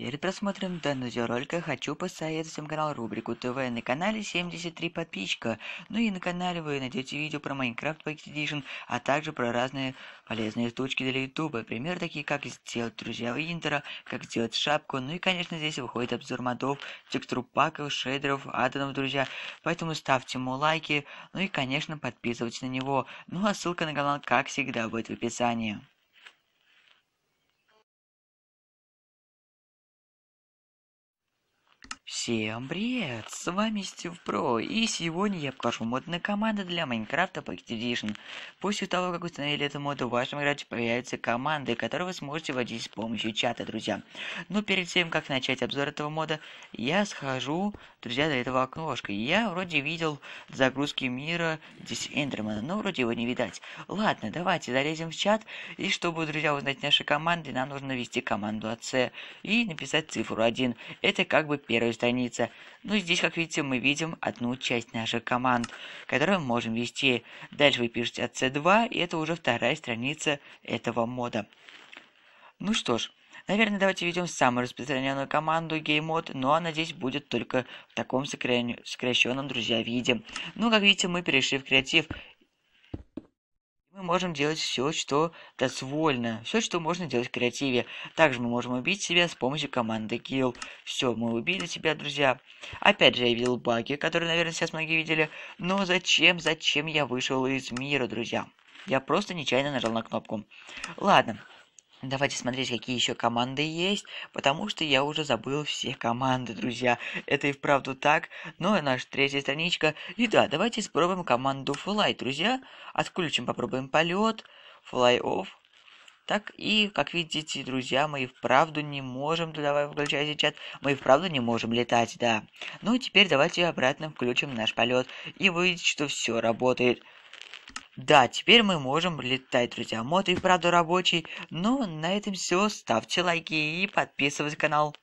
Перед просмотром данного видеоролика хочу посоветовать всем канал Рубрику ТВ. На канале 73 подписчика. Ну и на канале вы найдете видео про Майнкрафт Pocket Edition, а также про разные полезные штучки для ютуба. Пример такие, как сделать друзья Интера, как сделать шапку. Ну и конечно здесь выходит обзор модов, текстур паков, шейдеров, аддонов, друзья. Поэтому ставьте ему лайки, ну и конечно подписывайтесь на него. Ну а ссылка на канал как всегда будет в описании. Всем привет, с вами Стив Про, и сегодня я покажу модную команду для Майнкрафта по Activision. После того, как установили эту моду, в вашем игре появятся команды, которые вы сможете вводить с помощью чата, друзья. Но перед тем, как начать обзор этого мода, я схожу, друзья, до этого окошка. Я вроде видел загрузки мира здесь Эндермана, но вроде его не видать. Ладно, давайте залезем в чат, и чтобы, друзья, узнать наши команды, нам нужно ввести команду АЦ и написать цифру 1. Это как бы первый страница. Ну и здесь, как видите, мы видим одну часть наших команд, которую мы можем ввести. Дальше вы пишете C2, и это уже вторая страница этого мода. Ну что ж, Наверное, давайте введем самую распространенную команду GameMod, но она здесь будет только в таком сокращенном, друзья, виде. Ну, как видите, мы перешли в креатив, мы можем делать все, что дозволено, все, что можно делать в креативе. Также мы можем убить себя с помощью команды kill. Все, мы убили тебя, друзья. Опять же, я видел баги, которые, наверное, сейчас многие видели. Но зачем, зачем я вышел из мира, друзья? Я просто нечаянно нажал на кнопку. Ладно, Давайте смотреть, какие еще команды есть, потому что я уже забыл все команды, друзья. Это и вправду так. Ну, и наша третья страничка. И да, давайте спробуем команду Fly, друзья. Отключим, попробуем полет. Fly off. Так, и, как видите, друзья, мы и вправду не можем, давай включайте чат, мы и вправду не можем летать, да. Ну, теперь давайте обратно включим наш полет, и выйдет, что все работает. Да, теперь мы можем летать, друзья. Мод и правда рабочий. Ну, на этом все. Ставьте лайки и подписывайтесь на канал.